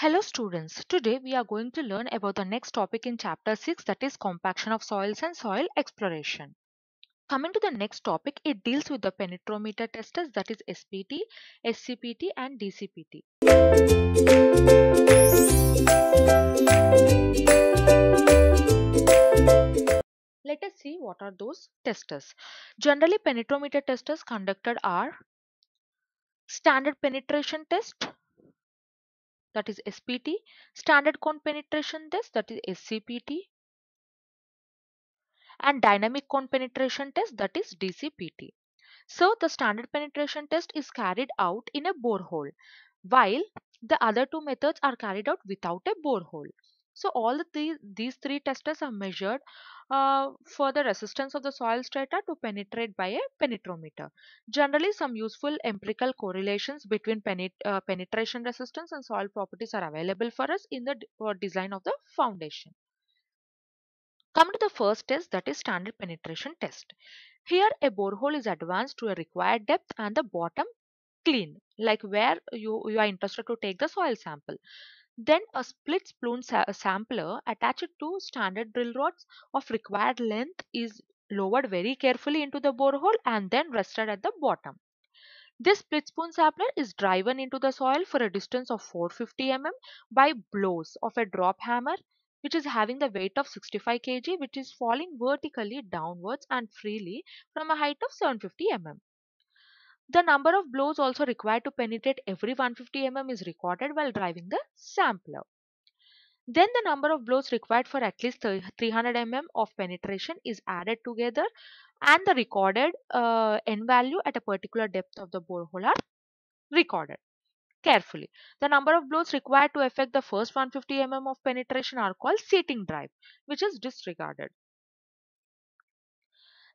Hello students, today we are going to learn about the next topic in chapter 6 that is compaction of soils and soil exploration. Coming to the next topic, it deals with the penetrometer testers that is SPT, SCPT and DCPT. Let us see what are those testers. Generally penetrometer testers conducted are standard penetration test, that is SPT, standard cone penetration test that is SCPT and dynamic cone penetration test that is DCPT. So the standard penetration test is carried out in a borehole while the other two methods are carried out without a borehole. So all the these three testers are measured uh, for the resistance of the soil strata to penetrate by a penetrometer. Generally, some useful empirical correlations between penet uh, penetration resistance and soil properties are available for us in the uh, design of the foundation. Come to the first test that is standard penetration test. Here a borehole is advanced to a required depth and the bottom clean like where you, you are interested to take the soil sample. Then a split spoon sa sampler attached to standard drill rods of required length is lowered very carefully into the borehole and then rested at the bottom. This split spoon sampler is driven into the soil for a distance of 450 mm by blows of a drop hammer which is having the weight of 65 kg which is falling vertically downwards and freely from a height of 750 mm. The number of blows also required to penetrate every 150 mm is recorded while driving the sampler. Then the number of blows required for at least 300 mm of penetration is added together and the recorded uh, n value at a particular depth of the borehole are recorded carefully. The number of blows required to affect the first 150 mm of penetration are called seating drive which is disregarded.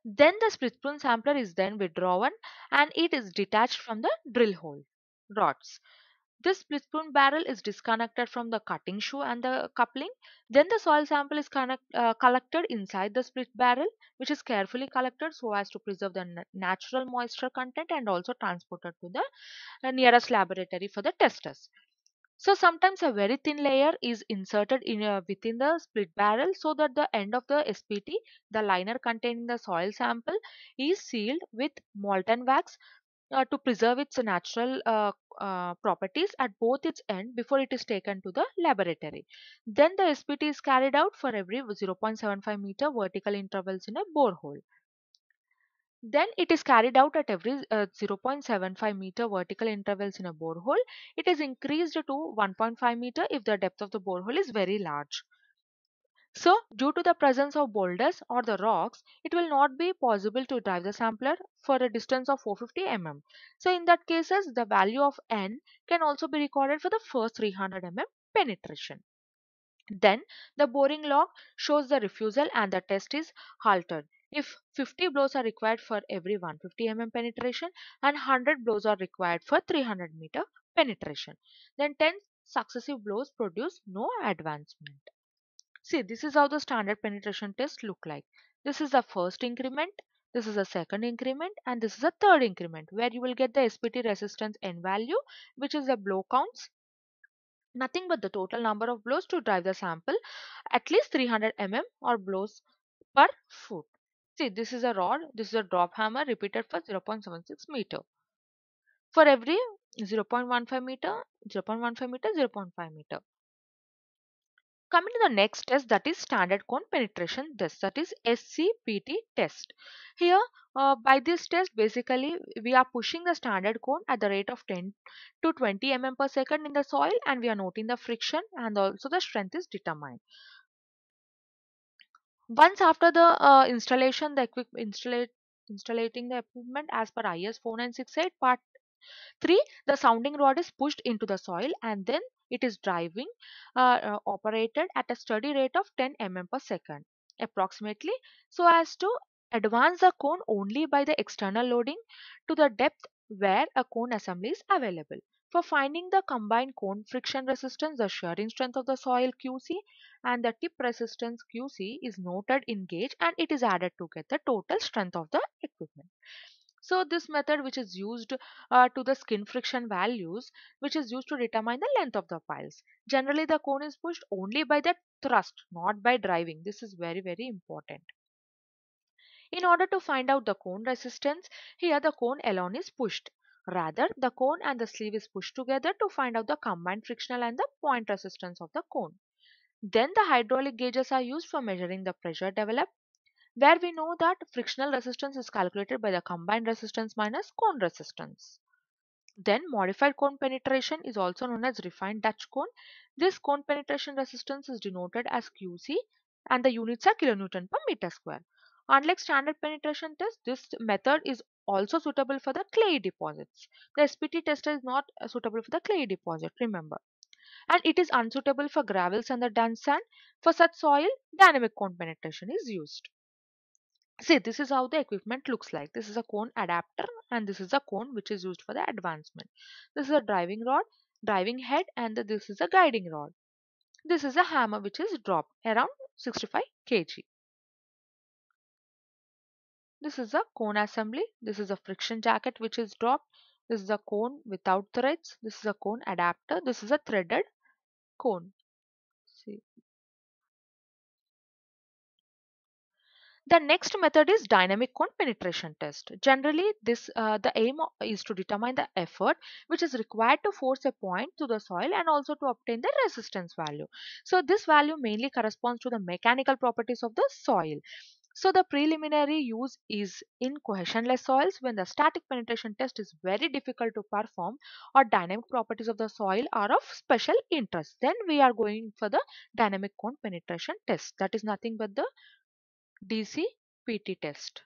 Then the split spoon sampler is then withdrawn and it is detached from the drill hole rods. This spoon barrel is disconnected from the cutting shoe and the coupling. Then the soil sample is connect, uh, collected inside the split barrel which is carefully collected so as to preserve the natural moisture content and also transported to the uh, nearest laboratory for the testers. So sometimes a very thin layer is inserted in, uh, within the split barrel so that the end of the SPT, the liner containing the soil sample, is sealed with molten wax uh, to preserve its natural uh, uh, properties at both its end before it is taken to the laboratory. Then the SPT is carried out for every 0.75 meter vertical intervals in a borehole. Then it is carried out at every uh, 0.75 meter vertical intervals in a borehole. It is increased to 1.5 meter if the depth of the borehole is very large. So, due to the presence of boulders or the rocks, it will not be possible to drive the sampler for a distance of 450 mm. So, in that cases, the value of n can also be recorded for the first 300 mm penetration. Then, the boring log shows the refusal and the test is halted. If 50 blows are required for every 150 mm penetration and 100 blows are required for 300 meter penetration, then 10 successive blows produce no advancement. See, this is how the standard penetration test look like. This is the first increment, this is the second increment and this is the third increment where you will get the SPT resistance N value which is the blow counts nothing but the total number of blows to drive the sample at least 300 mm or blows per foot. See, this is a rod, this is a drop hammer repeated for 0.76 meter. For every 0.15 meter, 0.15 meter, 0.5 meter. Coming to the next test that is standard cone penetration test that is SCPT test. Here uh, by this test basically we are pushing the standard cone at the rate of 10 to 20 mm per second in the soil and we are noting the friction and also the strength is determined. Once after the uh, installation, the equip installate installating the equipment as per IS 4968 part 3 the sounding rod is pushed into the soil and then it is driving uh, uh, operated at a steady rate of 10 mm per second approximately so as to advance the cone only by the external loading to the depth where a cone assembly is available. For finding the combined cone friction resistance, the shearing strength of the soil QC and the tip resistance QC is noted in gauge and it is added to get the total strength of the equipment. So this method which is used uh, to the skin friction values which is used to determine the length of the piles. Generally the cone is pushed only by the thrust not by driving. This is very very important. In order to find out the cone resistance, here the cone alone is pushed. Rather, the cone and the sleeve is pushed together to find out the combined frictional and the point resistance of the cone. Then the hydraulic gauges are used for measuring the pressure developed, where we know that frictional resistance is calculated by the combined resistance minus cone resistance. Then modified cone penetration is also known as refined Dutch cone. This cone penetration resistance is denoted as QC and the units are kilonewton per meter square. Unlike standard penetration test, this method is also suitable for the clay deposits. The SPT tester is not suitable for the clay deposit, remember and it is unsuitable for gravels and the dense sand. For such soil, dynamic cone penetration is used. See, this is how the equipment looks like. This is a cone adapter and this is a cone which is used for the advancement. This is a driving rod, driving head and this is a guiding rod. This is a hammer which is dropped around 65 kg. This is a cone assembly. This is a friction jacket which is dropped. This is a cone without threads. This is a cone adapter. This is a threaded কোণ See. The next method is dynamic cone penetration test. Generally, this uh, the aim is to determine the effort which is required to force a point to the soil and also to obtain the resistance value. So, this value mainly corresponds to the mechanical properties of the soil. So the preliminary use is in cohesionless soils when the static penetration test is very difficult to perform or dynamic properties of the soil are of special interest. Then we are going for the dynamic cone penetration test. That is nothing but the DCPT test.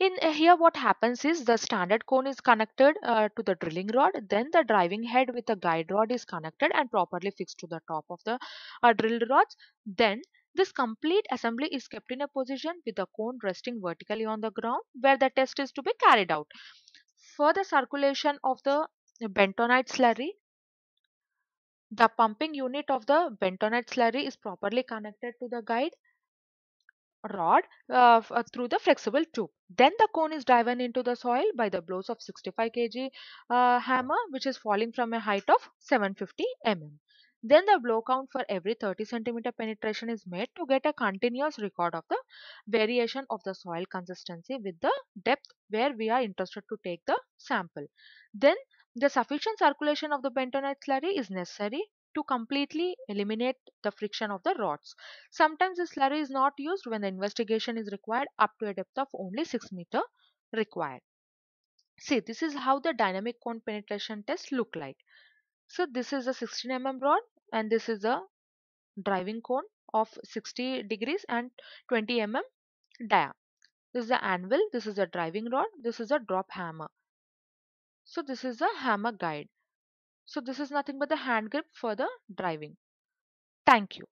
In uh, here what happens is the standard cone is connected uh, to the drilling rod then the driving head with the guide rod is connected and properly fixed to the top of the uh, drilled rods then this complete assembly is kept in a position with the cone resting vertically on the ground where the test is to be carried out. Further circulation of the bentonite slurry. The pumping unit of the bentonite slurry is properly connected to the guide rod uh, uh, through the flexible tube. Then the cone is driven into the soil by the blows of 65 kg uh, hammer which is falling from a height of 750 mm. Then the blow count for every 30 cm penetration is made to get a continuous record of the variation of the soil consistency with the depth where we are interested to take the sample. Then the sufficient circulation of the bentonite slurry is necessary to completely eliminate the friction of the rods. Sometimes the slurry is not used when the investigation is required up to a depth of only 6 meter required. See, this is how the dynamic cone penetration test look like. So this is a 16 mm rod and this is a driving cone of 60 degrees and 20 mm dia. This is the anvil, this is a driving rod, this is a drop hammer. So this is a hammer guide. So this is nothing but the hand grip for the driving. Thank you.